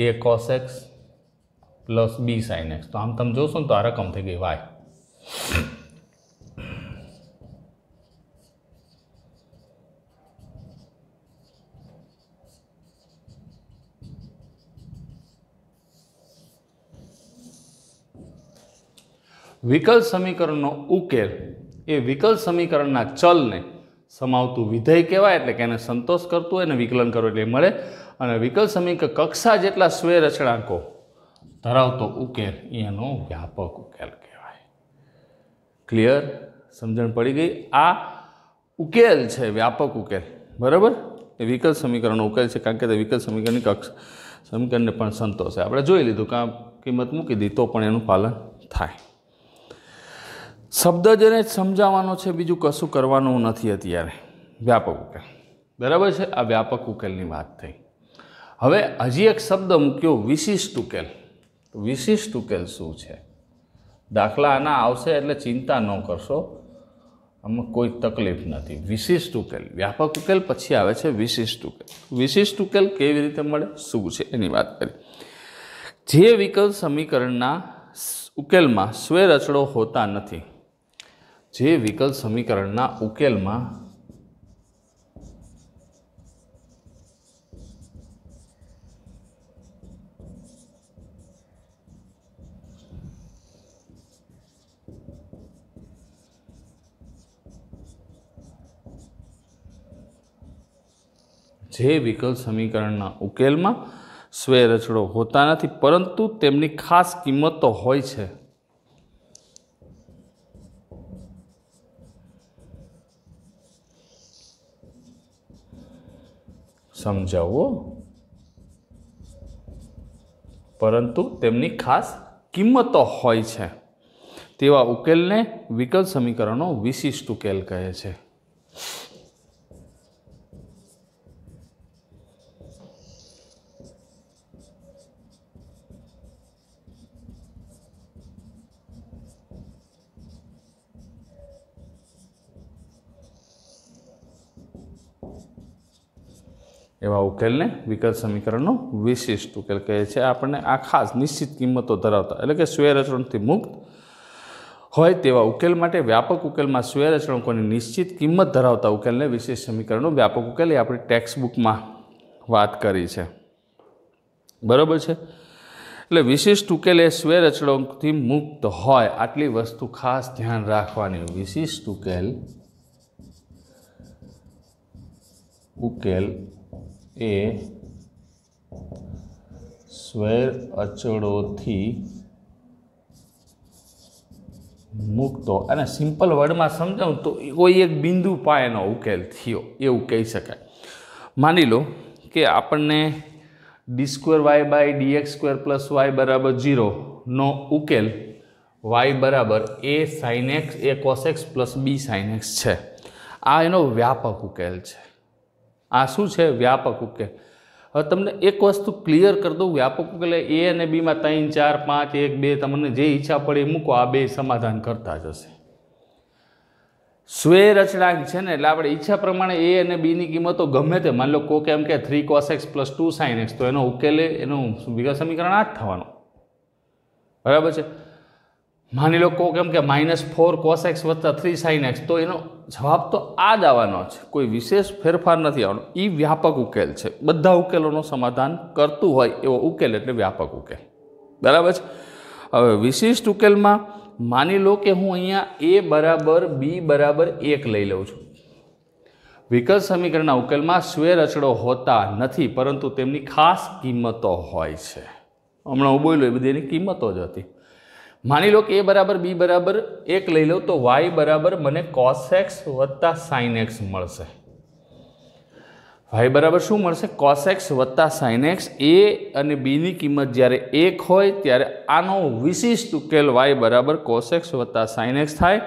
a cos x plus b sine x તો આમ તમે જોશો ને તો આ રકમ થઈ ગઈ વાય વિકલ સમીકરણનો ઉકેલ એ વિકલ સમીકરણના ચલને સમાવતું વિધેય કહેવાય એટલે કે એને સંતોષ કરતું હોય અને વિકલન કરવું એટલે મળે અને વિકલ સમીક કક્ષા જેટલા સ્વે રચનાંકો ધરાવતો ઉકેલ એનો વ્યાપક ઉકેલ કહેવાય ક્લિયર સમજણ પડી ગઈ આ ઉકેલ છે વ્યાપક ઉકેલ બરાબર એ વિકલ સમીકરણનો ઉકેલ છે કારણ કે તે વિકલ સમીકરણની કક્ષ સમીકરણને પણ સંતોષે આપણે જોઈ લીધું કે કિંમત મૂકી દીધી તો પણ એનું પાલન થાય શબ્દ જેને સમજાવવાનો છે બીજું કશું કરવાનું નથી અત્યારે વ્યાપક ઉકેલ બરાબર છે આ વ્યાપક ઉકેલની વાત થઈ હવે હજી એક શબ્દ મૂક્યો વિશિષ્ટ ઉકેલ વિશિષ્ટ ઉકેલ શું છે દાખલા આના આવશે એટલે ચિંતા ન કરશો આમાં કોઈ તકલીફ નથી વિશિષ્ટ ઉકેલ વ્યાપક ઉકેલ પછી આવે છે વિશિષ્ટ ઉકેલ વિશિષ્ટ ઉકેલ કેવી રીતે મળે શું છે એની વાત કરી જે વિકલ સમીકરણના ઉકેલમાં સ્વેરચડો હોતા નથી જે વિકલ સમીકરણના ઉકેલમાં જે વિકલ સમીકરણના ઉકેલમાં સ્વેરચડો હોતા નથી પરંતુ તેમની ખાસ કિંમતો હોય છે સમજાવવો પરંતુ તેમની ખાસ કિંમતો હોય છે તેવા ઉકેલને વિકલ સમીકરણો વિશિષ્ટ ઉકેલ કહે છે એવા ઉકેલને વિકલ સમીકરણનો વિશિષ્ટ ઉકેલ કહે છે આપણને આ ખાસ નિશ્ચિત કિંમતો ધરાવતા એટલે કે સ્વયરચણથી મુક્ત હોય તેવા ઉકેલ માટે વ્યાપક ઉકેલમાં સ્વયરચણકોની નિશ્ચિત કિંમત ધરાવતા ઉકેલને વિશેષ સમીકરણનો વ્યાપક ઉકેલ એ આપણી ટેક્સ્ટ બુકમાં વાત કરી છે બરાબર છે એટલે વિશિષ્ટ ઉકેલ એ સ્વયરચણકથી મુક્ત હોય આટલી વસ્તુ ખાસ ધ્યાન રાખવાની વિશિષ્ટ ઉકેલ ઉકેલ એ સ્વૈર અચળોથી મૂકતો અને સિમ્પલ વર્ડમાં સમજાવું તો કોઈ એક બિંદુ પાયનો ઉકેલ થયો એવું કહી શકાય માની લો કે આપણને d square Y by d x x square plus y બરાબર ઝીરોનો ઉકેલ વાય બરાબર a sine x a cos x plus b sine x છે આ એનો વ્યાપક ઉકેલ છે આ શું છે વ્યાપક ઉકેલ હવે તમને એક વસ્તુ ક્લિયર કરી દઉં વ્યાપક ઉકેલ એ અને બીમાં ત્રણ ચાર પાંચ એક બે તમને જે ઈચ્છા પડે એ મૂકો આ બે સમાધાન કરતા જશે સ્વે રચનાંક છે ને એટલે આપણે ઈચ્છા પ્રમાણે એ અને બીની કિંમતો ગમે તે માની લો કોક એમ કે three cos x plus two sine x તો એનો ઉકેલે એનું વિગત સમીકરણ આ જ થવાનું બરાબર છે માની લો કહો કેમ કે માઇનસ ફોર કોસ એક્સ વત્તા થ્રી સાઇન એક્સ તો એનો જવાબ તો આ જ આવવાનો છે કોઈ વિશેષ ફેરફાર નથી આવવાનો એ વ્યાપક ઉકેલ છે બધા ઉકેલોનો સમાધાન કરતું હોય એવો ઉકેલ એટલે વ્યાપક ઉકેલ બરાબર છે હવે વિશિષ્ટ ઉકેલમાં માની લો કે હું અહીંયા એ બરાબર બી બરાબર એક લઈ લઉં છું વિકલ સમીકરણના ઉકેલમાં સ્વેર અચડો હોતા નથી પરંતુ તેમની ખાસ કિંમતો હોય છે હમણાં હું બોલ્યો એ બધી એની કિંમતો જ હતી માની લો કે એ બરાબર બી બરાબર એક લઈ લો તો વાય બરાબર મને કોસેક્સ વત્તા સાઇનેક્સ મળશે વાય બરાબર શું મળશે કોસેક્સ વત્તા સાઇનેક્સ એ અને બીની કિંમત જ્યારે એક હોય ત્યારે આનો વિશિષ્ટ ઉકેલ વાય બરાબર કોસેક્સ વત્તા સાઇનેક્સ થાય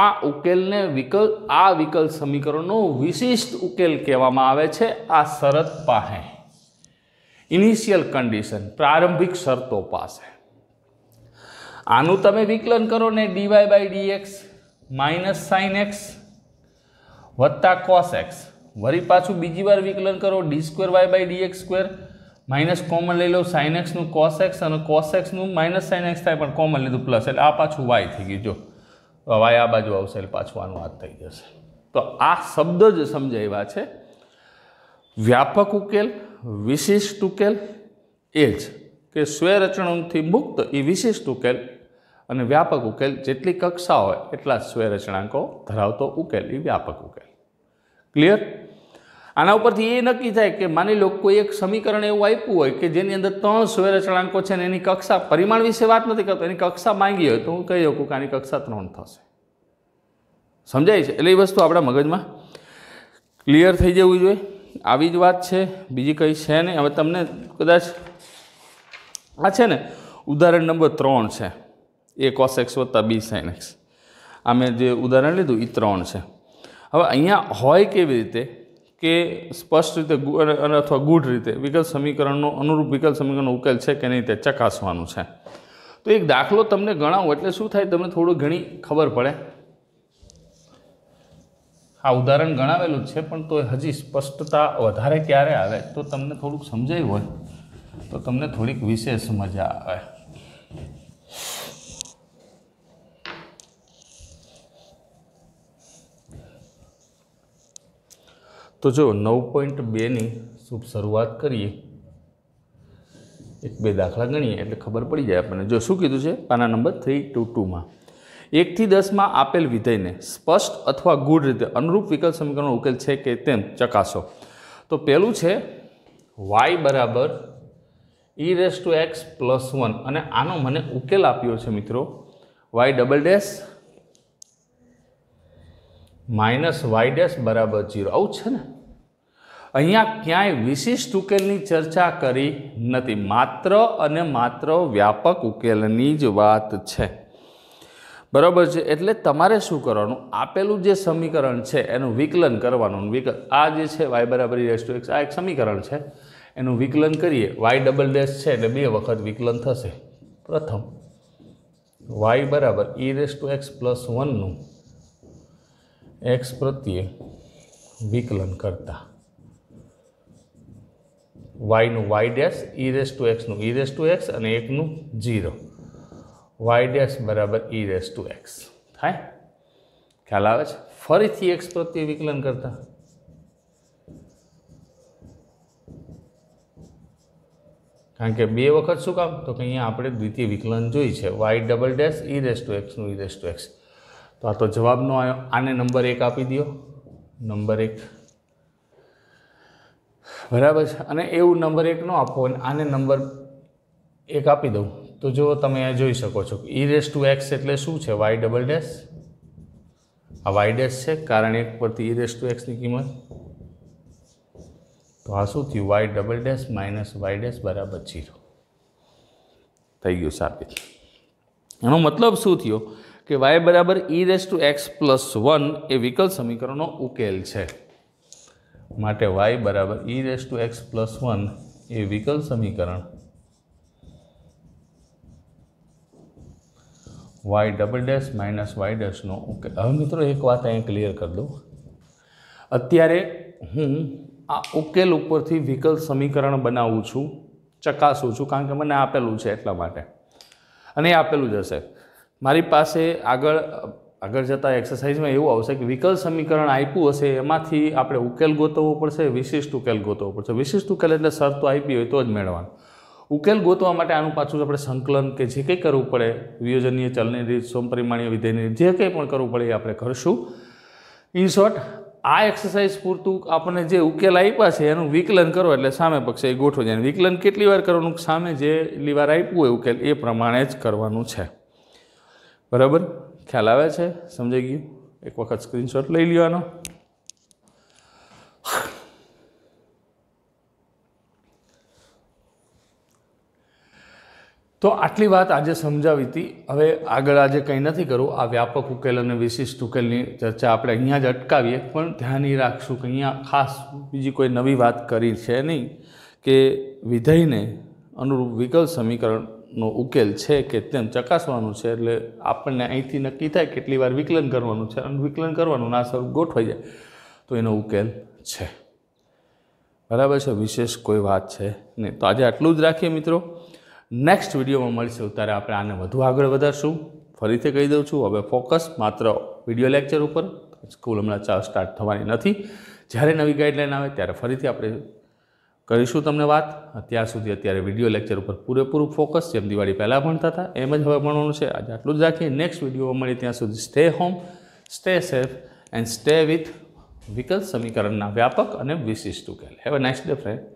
આ ઉકેલને વિકલ આ વિકલ સમીકરણનો વિશિષ્ટ ઉકેલ કહેવામાં આવે છે આ શરત પાસે ઇનિશિયલ કન્ડિશન પ્રારંભિક શરતો પાસે આનું તમે વિકલન કરો ને d y by d x minus sine x વત્તા કોસ એક્સ વળી પાછું બીજી વાર વિકલન કરો d square Y by D dx square minus common લઈ લો સાઇન એક્સનું કોસ એક્સ અને કોસ એક્સનું માઇનસ સાઇન એક્સ થાય પણ કોમન લીધું પ્લસ એટલે આ પાછું વાય થઈ ગયું જો વાય આ બાજુ આવશે એટલે પાછું આનું હાથ થઈ જશે તો આ શબ્દ જ સમજાવ્યા છે વ્યાપક ઉકેલ વિશિષ્ટ ઉકેલ એ જ કે સ્વરચણથી મુક્ત એ વિશિષ્ટ ઉકેલ અને વ્યાપક ઉકેલ જેટલી કક્ષા હોય એટલા સ્વયરચનાંકો ધરાવતો ઉકેલ એ વ્યાપક ઉકેલ ક્લિયર આના ઉપરથી એ નક્કી થાય કે માની લો કોઈ એક સમીકરણ એવું આપ્યું હોય કે જેની અંદર ત્રણ સ્વયરચનાંકો છે ને એની કક્ષા પરિમાણ વિશે વાત નથી કરતો એની કક્ષા માંગી હોય તો હું કહી શકું કે આની કક્ષા ત્રણ થશે સમજાય છે એટલે એ વસ્તુ આપણા મગજમાં ક્લિયર થઈ જવું જોઈએ આવી જ વાત છે બીજી કંઈ છે નહીં હવે તમને કદાચ આ છે ને ઉદાહરણ નંબર ત્રણ છે એ કોસ એક્સ વત્તા બી સાઇન એક્સ આ મેં જે ઉદાહરણ લીધું એ ત્રણ છે હવે અહીંયા હોય કેવી રીતે કે સ્પષ્ટ રીતે અથવા ગુઢ રીતે વિકલ સમીકરણનો અનુરૂપ વિકલ સમીકરણનો ઉકેલ છે કે નહીં તે ચકાસવાનું છે તો એક દાખલો તમને ગણાવો એટલે શું થાય તમને થોડું ઘણી ખબર પડે આ ઉદાહરણ ગણાવેલું છે પણ તો હજી સ્પષ્ટતા વધારે ક્યારે આવે તો તમને થોડુંક સમજાયું હોય તો તમને થોડીક વિશેષ મજા આવે તો જો નવ પોઈન્ટ બેની શુભ શરૂઆત કરીએ એક બે દાખલા ગણીએ એટલે ખબર પડી જાય આપણને જો શું કીધું છે પાના નંબર થ્રી ટુ ટુમાં એકથી દસમાં આપેલ વિધેયને સ્પષ્ટ અથવા ગૂઢ રીતે અનુરૂપ વિકલ્પ સમીકરણનો ઉકેલ છે કે તેમ ચકાસો તો પહેલું છે વાય બરાબર e raise to x plus one અને આનો મને ઉકેલ આપ્યો છે મિત્રો y double dash minus y dash બરાબર જીરો આવું છે ને અહીંયા ક્યાંય વિશિષ્ટ ઉકેલની ચર્ચા કરી નથી માત્ર અને માત્ર વ્યાપક ઉકેલની જ વાત છે બરાબર છે એટલે તમારે શું કરવાનું આપેલું જે સમીકરણ છે એનું વિકલન કરવાનું વિકલ આ જે છે વાય બરાબર ડેશ ટુ એક્સ આ એક સમીકરણ છે એનું વિકલન કરીએ વાય ડબલ ડેશ છે એટલે બે વખત વિકલન થશે પ્રથમ વાય બરાબર e raise to x plus વનનું એક્સ પ્રત્યે વિકલન કરતા વાયનું y dash e raise to એક્સનું ઈ રેસ ટુ એક્સ અને એકનું જીરો વાય ડેશ બરાબર ઈ રેસ ટુ એક્સ થાય ખ્યાલ આવે છે ફરીથી એક્સ પ્રત્યે વિકલન કરતા કારણ કે બે વખત શું કામ તો કે અહીંયા આપણે દ્વિતીય વિકલન જોઈ છે y double dash e raise to એક્સનું ઈ રેસ ટુ એક્સ તો આ તો જવાબનો આવ્યો આને નંબર એક આપી દો નંબર એક બરાબર છે અને એવું નંબર એક ન આપો અને આને નંબર એક આપી દઉં તો જો તમે અહીંયા જોઈ શકો છો ઈ રેસ ટુ એક્સ એટલે શું છે વાય ડબલ ડેશ આ વાય ડેશ છે કારણ એક પરથી ઈ રેસ ટુ એક્સની કિંમત તો આ શું થયું y double dash minus y dash બરાબર જીરો થઈ ગયું સાબિત એનો મતલબ શું થયો કે વાય બરાબર e raise to x plus one એ વિકલ સમીકરણનો ઉકેલ છે માટે વાય બરાબર e raise to x plus one એ વિકલ સમીકરણ y double dash minus y ડેશનો ઉકેલ હવે મિત્રો એક વાત અહીંયા ક્લિયર કરી દઉં અત્યારે હું આ ઉકેલ ઉપરથી વિકલ સમીકરણ બનાવું છું ચકાસું છું કારણ કે મને આપેલું છે એટલા માટે અને એ આપેલું જ હશે મારી પાસે આગળ આગળ જતાં એક્સરસાઇઝમાં એવું આવશે કે વિકલ સમીકરણ આપ્યું હશે એમાંથી આપણે ઉકેલ ગોતવો પડશે વિશિષ્ટ ઉકેલ ગોતવો પડશે વિશિષ્ટ ઉકેલ એટલે શરતો આપી હોય તો જ મેળવાનું ઉકેલ ગોતવા માટે આનું પાછું આપણે સંકલન કે જે કંઈ કરવું પડે વિયોજનીય ચલની રીત સોમપરિમાણીય વિધેયની રીત જે કંઈ પણ કરવું પડે એ આપણે કરશું ઇન શોર્ટ આ એક્સરસાઇઝ પૂરતું આપણને જે ઉકેલ આપ્યા છે એનું વિકલન કરો એટલે સામે પક્ષે એ ગોઠવો જાય વિકલન કેટલી વાર કરવાનું સામે જેટલી વાર આપ્યું હોય ઉકેલ એ પ્રમાણે જ કરવાનું છે બરાબર ખ્યાલ આવે છે સમજાઈ ગયું એક વખત સ્ક્રીનશોટ લઈ લેવાનો તો આટલી વાત આજે સમજાવી હતી હવે આગળ આજે કંઈ નથી કરવું આ વ્યાપક ઉકેલ અને વિશિષ્ટ ઉકેલની ચર્ચા આપણે અહીંયા જ અટકાવીએ પણ ધ્યાન એ રાખશું કે અહીંયા ખાસ બીજી કોઈ નવી વાત કરી છે નહીં કે વિધેયને અનુરૂપ વિકલ સમીકરણ નો ઉકેલ છે કે તેમ ચકાસવાનું છે એટલે આપણને અહીંથી નક્કી થાય કેટલી વાર વિકલન કરવાનું છે અને વિકલન કરવાનું ના સ્વરૂપ ગોઠવાઈ જાય તો એનો ઉકેલ છે બરાબર છે વિશેષ કોઈ વાત છે નહીં તો આજે આટલું જ રાખીએ મિત્રો નેક્સ્ટ વિડીયોમાં મળશે ત્યારે આપણે આને વધુ આગળ વધારશું ફરીથી કહી દઉં છું હવે ફોકસ માત્ર વિડીયો લેક્ચર ઉપર સ્કૂલ હમણાં સ્ટાર્ટ થવાની નથી જ્યારે નવી ગાઈડલાઇન આવે ત્યારે ફરીથી આપણે કરીશું તમને વાત અત્યાર સુધી અત્યારે વિડીયો લેક્ચર ઉપર પૂરેપૂરું ફોકસ જેમ દિવાળી પહેલાં ભણતા હતા એમ જ હવે ભણવાનું છે આજે આટલું જ રાખીએ નેક્સ્ટ વિડીયોમાં મળીએ ત્યાં સુધી stay home stay safe and stay with વિકલ્પ સમીકરણના વ્યાપક અને વિશિષ્ટ ઉકેલ have a next day friend